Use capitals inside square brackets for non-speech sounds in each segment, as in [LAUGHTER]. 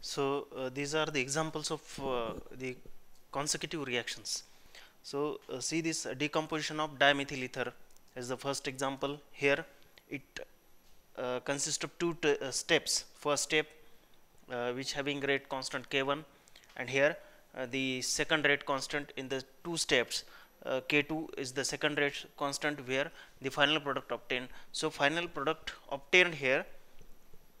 So uh, these are the examples of uh, the consecutive reactions. So uh, see this decomposition of dimethyl ether as the first example here it uh, consists of two uh, steps first step uh, which having rate constant k1 and here the second rate constant in the two steps k2 is the second rate constant where the final product obtained. So final product obtained here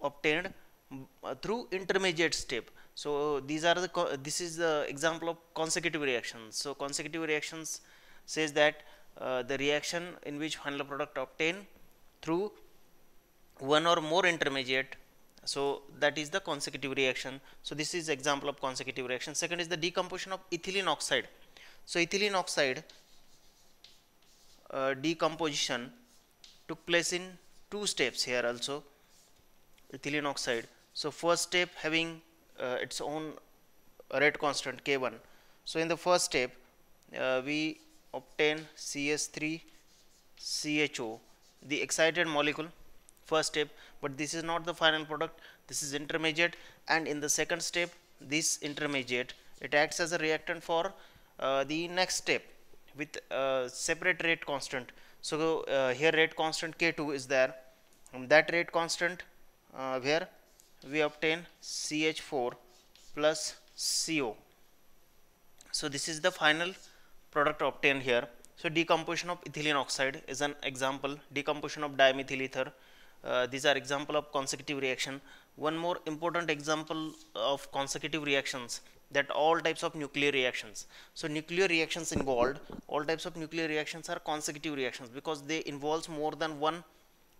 obtained uh, through intermediate step. So these are the this is the example of consecutive reactions. So consecutive reactions says that uh, the reaction in which final product obtained through one or more intermediate. So that is the consecutive reaction. So this is example of consecutive reaction. Second is the decomposition of ethylene oxide. So ethylene oxide uh, decomposition took place in two steps here also ethylene oxide so first step having uh, its own rate constant k1. So in the first step uh, we obtain CS3 CHO the excited molecule first step but this is not the final product this is intermediate and in the second step this intermediate it acts as a reactant for uh, the next step with uh, separate rate constant so uh, here rate constant k2 is there and that rate constant uh, where we obtain CH4 plus CO. So this is the final product obtained here. So decomposition of ethylene oxide is an example. Decomposition of dimethyl ether. Uh, these are example of consecutive reaction. One more important example of consecutive reactions that all types of nuclear reactions. So nuclear reactions involved, all types of nuclear reactions are consecutive reactions because they involves more than one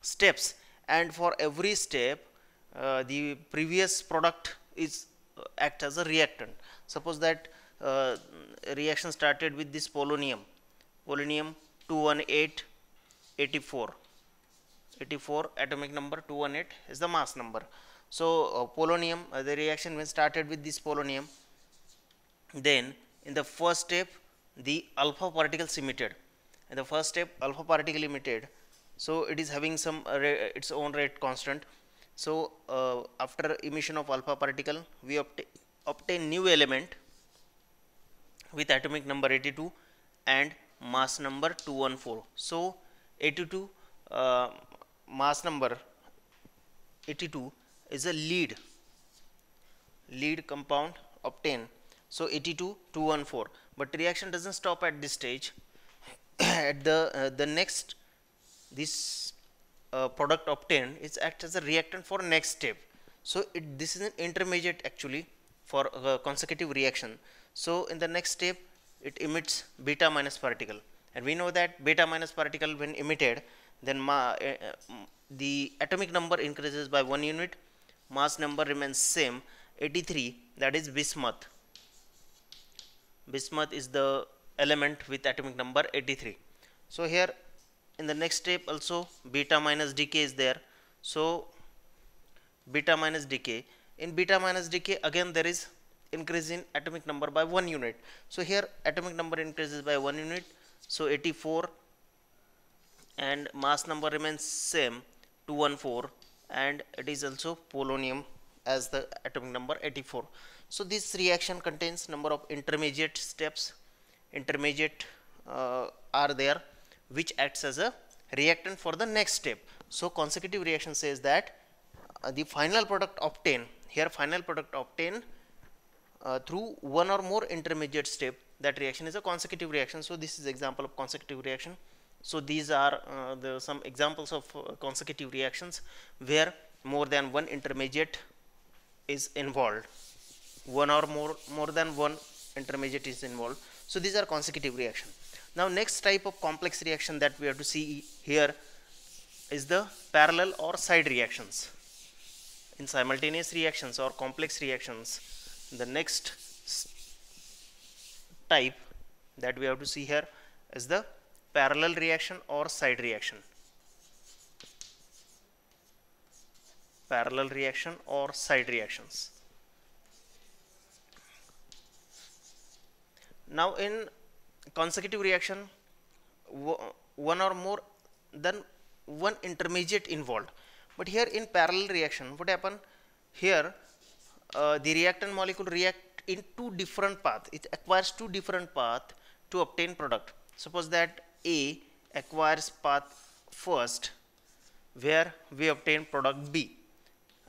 steps and for every step uh, the previous product is uh, act as a reactant. Suppose that uh, reaction started with this polonium, polonium 21884, 84 atomic number 218 is the mass number. So, uh, polonium uh, the reaction when started with this polonium, then in the first step the alpha particle is emitted, in the first step alpha particle emitted. So, it is having some its own rate constant so uh, after emission of alpha particle, we obt obtain new element with atomic number 82 and mass number 214. So 82 uh, mass number 82 is a lead lead compound obtained. So 82 214 but reaction doesn't stop at this stage [COUGHS] at the uh, the next this uh, product obtained is act as a reactant for next step. So, it, this is an intermediate actually for uh, consecutive reaction. So, in the next step it emits beta minus particle and we know that beta minus particle when emitted then ma, uh, uh the atomic number increases by 1 unit, mass number remains same 83 that is bismuth. Bismuth is the element with atomic number 83. So, here in the next step also beta minus decay is there so beta minus decay. in beta minus decay, again there is increase in atomic number by 1 unit so here atomic number increases by 1 unit so 84 and mass number remains same 214 and it is also polonium as the atomic number 84 so this reaction contains number of intermediate steps intermediate uh, are there which acts as a reactant for the next step. So, consecutive reaction says that uh, the final product obtained here final product obtained uh, through one or more intermediate step that reaction is a consecutive reaction. So, this is example of consecutive reaction. So, these are uh, the some examples of uh, consecutive reactions where more than one intermediate is involved one or more more than one intermediate is involved. So, these are consecutive reaction. Now next type of complex reaction that we have to see here is the parallel or side reactions. In simultaneous reactions or complex reactions, the next type that we have to see here is the parallel reaction or side reaction. Parallel reaction or side reactions. Now in consecutive reaction one or more than one intermediate involved but here in parallel reaction what happen here uh, the reactant molecule react in two different path it acquires two different path to obtain product suppose that a acquires path first where we obtain product b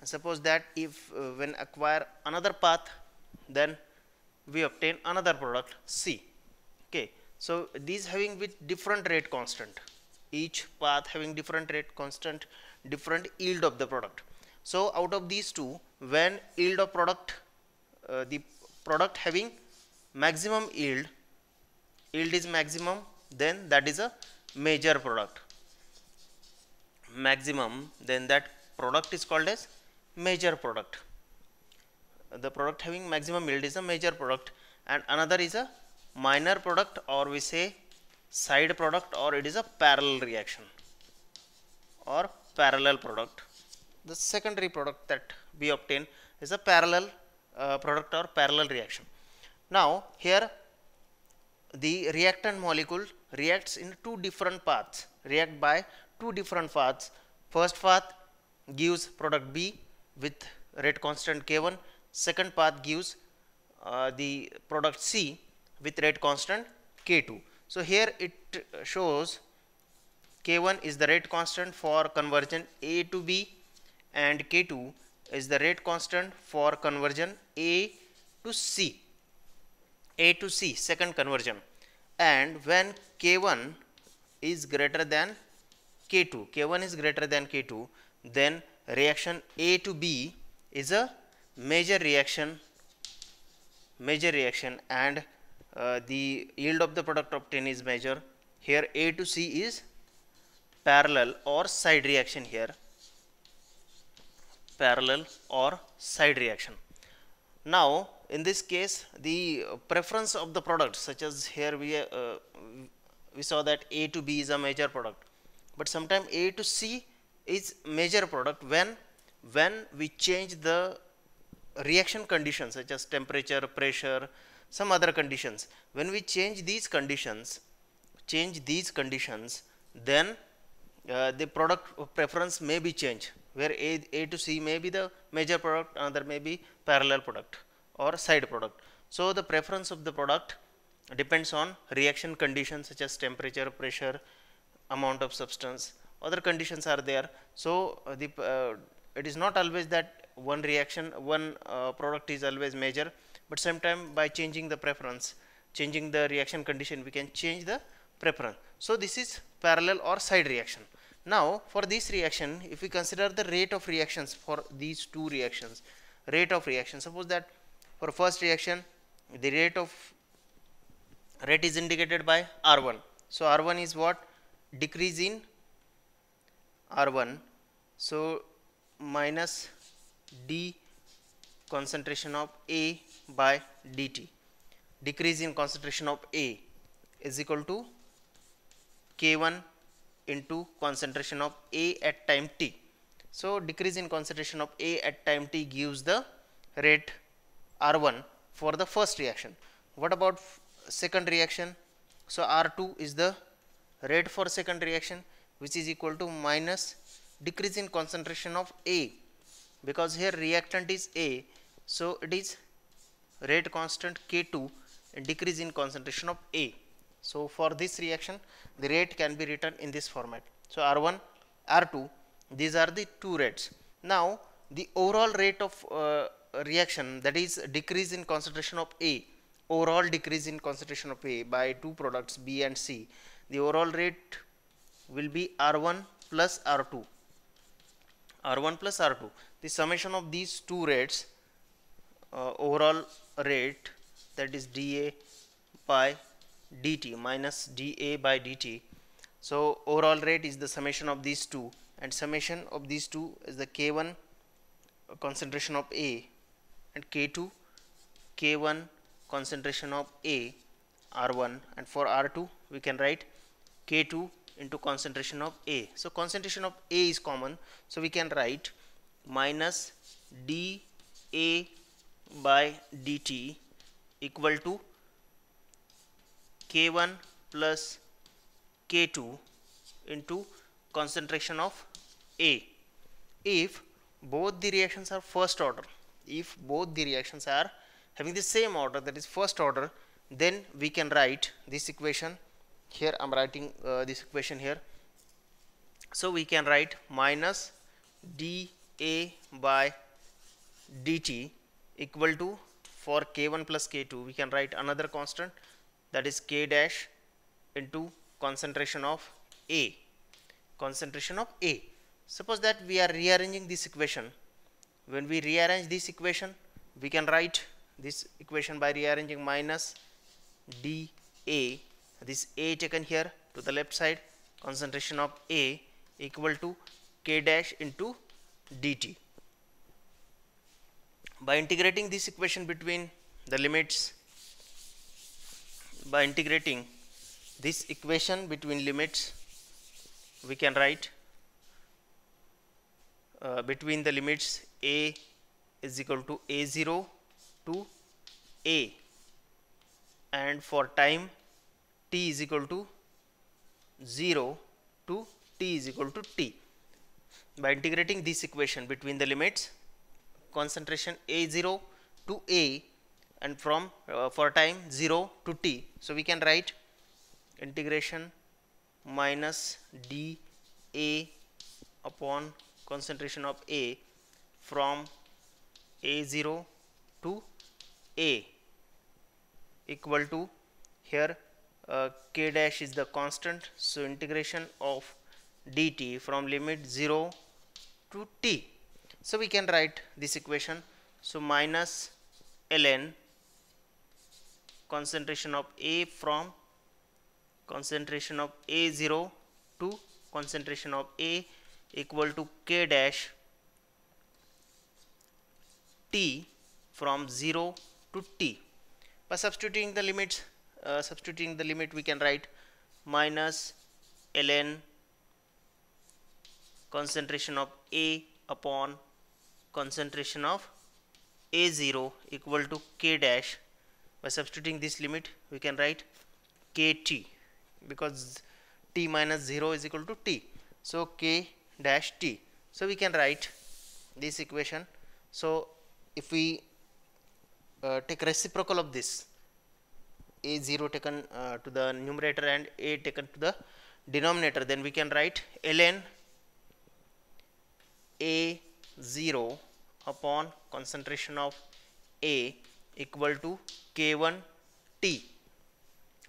suppose that if uh, when acquire another path then we obtain another product c okay so these having with different rate constant each path having different rate constant different yield of the product so out of these two when yield of product uh, the product having maximum yield yield is maximum then that is a major product maximum then that product is called as major product the product having maximum yield is a major product and another is a minor product or we say side product or it is a parallel reaction or parallel product the secondary product that we obtain is a parallel uh, product or parallel reaction now here the reactant molecule reacts in two different paths react by two different paths first path gives product b with rate constant k1 second path gives uh, the product c with rate constant K2. So here it shows K1 is the rate constant for conversion A to B and K2 is the rate constant for conversion A to C, A to C second conversion and when K1 is greater than K2, K1 is greater than K2 then reaction A to B is a major reaction major reaction and uh, the yield of the product obtained is measured here A to C is parallel or side reaction here parallel or side reaction now in this case the preference of the product such as here we uh, we saw that A to B is a major product but sometimes A to C is major product when when we change the reaction conditions such as temperature pressure some other conditions. When we change these conditions, change these conditions, then uh, the product preference may be changed where A, A to C may be the major product, another may be parallel product or side product. So, the preference of the product depends on reaction conditions such as temperature, pressure, amount of substance, other conditions are there. So, uh, the, uh, it is not always that one reaction, one uh, product is always major but sometime by changing the preference, changing the reaction condition, we can change the preference. So, this is parallel or side reaction. Now, for this reaction, if we consider the rate of reactions for these two reactions, rate of reaction, suppose that for first reaction, the rate of rate is indicated by R1. So, R1 is what? Decrease in R1. So, minus D concentration of A by dt. Decrease in concentration of A is equal to K1 into concentration of A at time t. So, decrease in concentration of A at time t gives the rate R1 for the first reaction. What about second reaction? So, R2 is the rate for second reaction which is equal to minus decrease in concentration of A because here reactant is A. So, it is rate constant K2 and decrease in concentration of A. So, for this reaction the rate can be written in this format. So, R1, R2 these are the two rates. Now, the overall rate of uh, reaction that is decrease in concentration of A overall decrease in concentration of A by two products B and C the overall rate will be R1 plus R2 R1 plus R2 the summation of these two rates uh, overall rate that is dA by dt minus dA by dt. So, overall rate is the summation of these two and summation of these two is the K1 concentration of A and K2 K1 concentration of A R1 and for R2 we can write K2 into concentration of A. So, concentration of A is common. So, we can write minus d A by dt equal to k1 plus k2 into concentration of A if both the reactions are first order if both the reactions are having the same order that is first order then we can write this equation here I am writing uh, this equation here so we can write minus dA by dt equal to for k1 plus k2 we can write another constant that is k dash into concentration of A concentration of A suppose that we are rearranging this equation when we rearrange this equation we can write this equation by rearranging minus dA this A taken here to the left side concentration of A equal to k dash into dt by integrating this equation between the limits by integrating this equation between limits we can write uh, between the limits a is equal to a0 to a and for time t is equal to 0 to t is equal to t by integrating this equation between the limits concentration A0 to A and from uh, for time 0 to T. So, we can write integration minus d A upon concentration of A from A0 to A equal to here uh, k dash is the constant. So, integration of dt from limit 0 to t so we can write this equation. So minus ln concentration of A from concentration of A0 to concentration of A equal to K dash T from 0 to T. By substituting the limits, uh, substituting the limit we can write minus ln concentration of A upon concentration of A0 equal to K dash by substituting this limit we can write KT because T minus 0 is equal to T so K dash T so we can write this equation so if we uh, take reciprocal of this a0 taken uh, to the numerator and a taken to the denominator then we can write ln a 0 upon concentration of A equal to K1T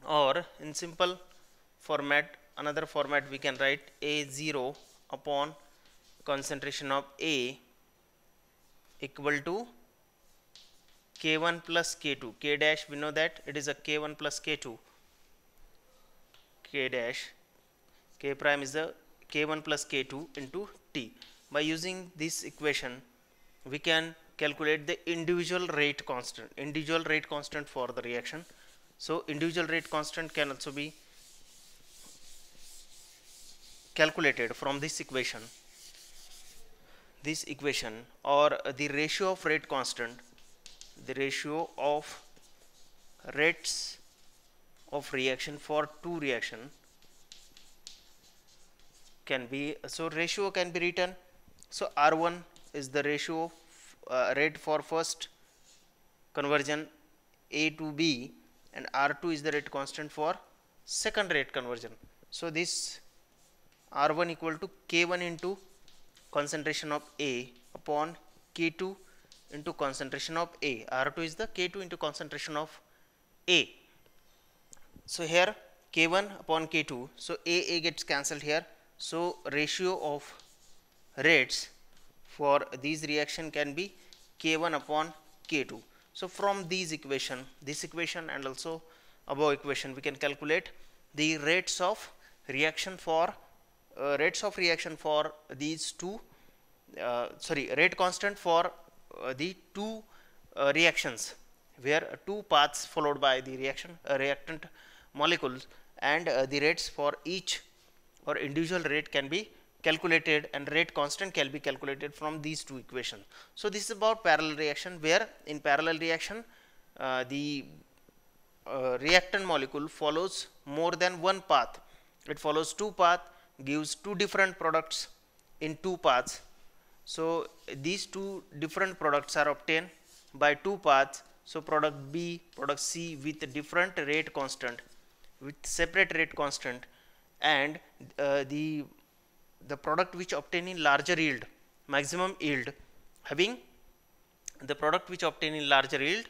or in simple format another format we can write A0 upon concentration of A equal to K1 plus K2 K dash we know that it is a K1 plus K2 K dash K prime is a one plus K2 into T by using this equation we can calculate the individual rate constant individual rate constant for the reaction so individual rate constant can also be calculated from this equation this equation or the ratio of rate constant the ratio of rates of reaction for two reaction can be so ratio can be written so R1 is the ratio uh, rate for first conversion A to B and R2 is the rate constant for second rate conversion. So this R1 equal to K1 into concentration of A upon K2 into concentration of A. R2 is the K2 into concentration of A. So here K1 upon K2. So A, A gets cancelled here. So ratio of rates for these reaction can be K1 upon K2. So, from these equation, this equation and also above equation, we can calculate the rates of reaction for uh, rates of reaction for these two uh, sorry rate constant for uh, the two uh, reactions where two paths followed by the reaction uh, reactant molecules and uh, the rates for each or individual rate can be calculated and rate constant can be calculated from these two equations. So, this is about parallel reaction where in parallel reaction uh, the uh, reactant molecule follows more than one path. It follows two path gives two different products in two paths. So, these two different products are obtained by two paths. So, product B, product C with different rate constant with separate rate constant and uh, the the product which obtaining larger yield maximum yield having the product which obtaining larger yield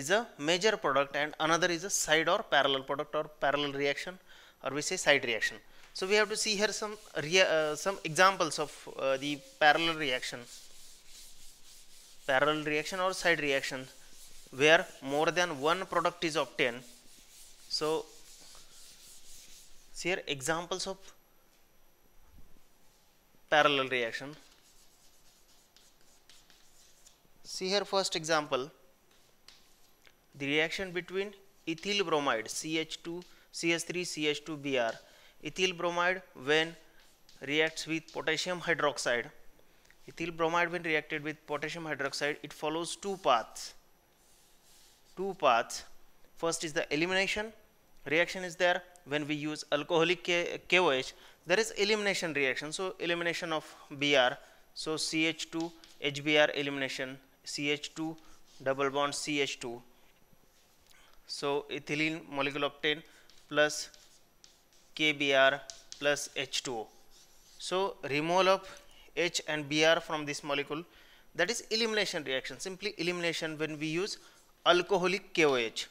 is a major product and another is a side or parallel product or parallel reaction or we say side reaction. So, we have to see here some uh, some examples of uh, the parallel reaction, parallel reaction or side reaction where more than one product is obtained. So, see here examples of parallel reaction. See here first example, the reaction between ethyl bromide CH2 CH3 CH2 Br. Ethyl bromide when reacts with potassium hydroxide. Ethyl bromide when reacted with potassium hydroxide it follows two paths. Two paths. First is the elimination reaction is there when we use alcoholic KOH there is elimination reaction so elimination of Br so CH2 HBr elimination CH2 double bond CH2 so ethylene molecule obtained plus KBr plus H2O so removal of H and Br from this molecule that is elimination reaction simply elimination when we use alcoholic KOH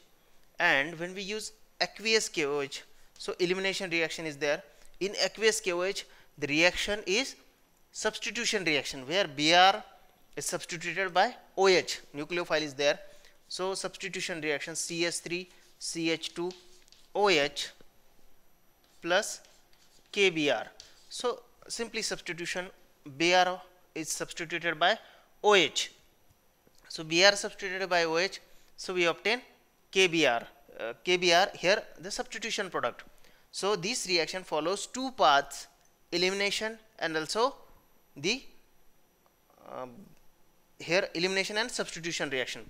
and when we use aqueous KOH. So, elimination reaction is there. In aqueous KOH, the reaction is substitution reaction where Br is substituted by OH, nucleophile is there. So, substitution reaction CH3, CH2, OH plus KBr. So, simply substitution Br is substituted by OH. So, Br substituted by OH. So, we obtain KBr. Uh, KBr here the substitution product. So, this reaction follows two paths elimination and also the uh, here elimination and substitution reaction.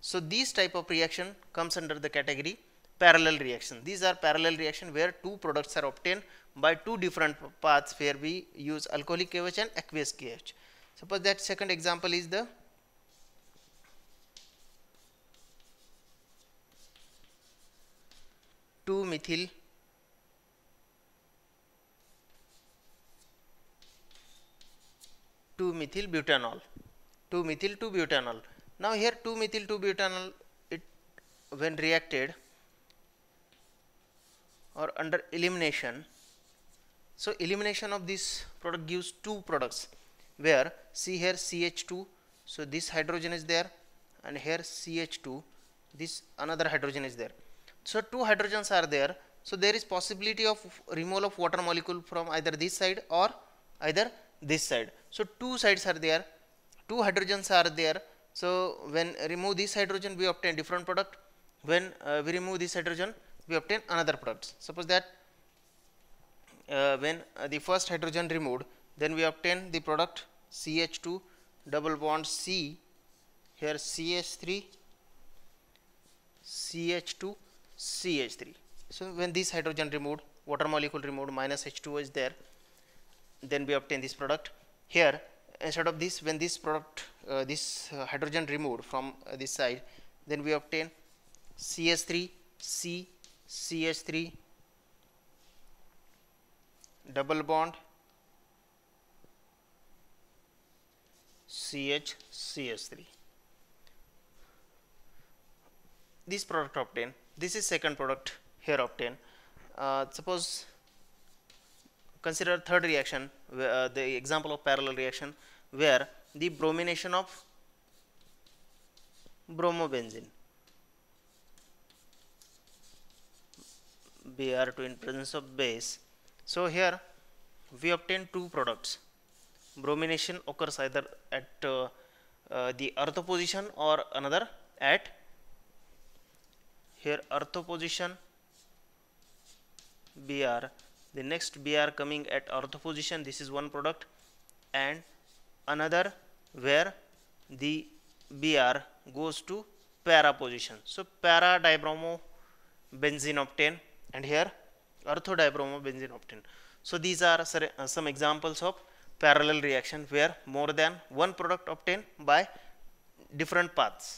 So, these type of reaction comes under the category parallel reaction. These are parallel reaction where two products are obtained by two different paths where we use alcoholic KOH and aqueous KOH. Suppose that second example is the methyl two methyl butanol 2 methyl 2 butanol now here 2 methyl 2 butanol it when reacted or under elimination so elimination of this product gives two products where see here CH2 so this hydrogen is there and here CH2 this another hydrogen is there so two hydrogens are there. So there is possibility of removal of water molecule from either this side or either this side. So two sides are there, two hydrogens are there. So when remove this hydrogen we obtain different product, when uh, we remove this hydrogen we obtain another product. Suppose that uh, when uh, the first hydrogen removed then we obtain the product CH2 double bond C here CH3 CH2 CH3. So when this hydrogen removed, water molecule removed, minus H2O is there, then we obtain this product. Here instead of this, when this product, uh, this uh, hydrogen removed from uh, this side, then we obtain CH3, C, CH3, double bond, CH, CH3. This product obtained this is second product here obtained uh, suppose consider third reaction uh, the example of parallel reaction where the bromination of bromobenzene Br2 in presence of base so here we obtain two products bromination occurs either at uh, uh the earth position or another at here ortho position BR the next BR coming at ortho position this is one product and another where the BR goes to para position so para dibromo benzene octane and here ortho dibromo benzene octane so these are uh, some examples of parallel reaction where more than one product obtained by different paths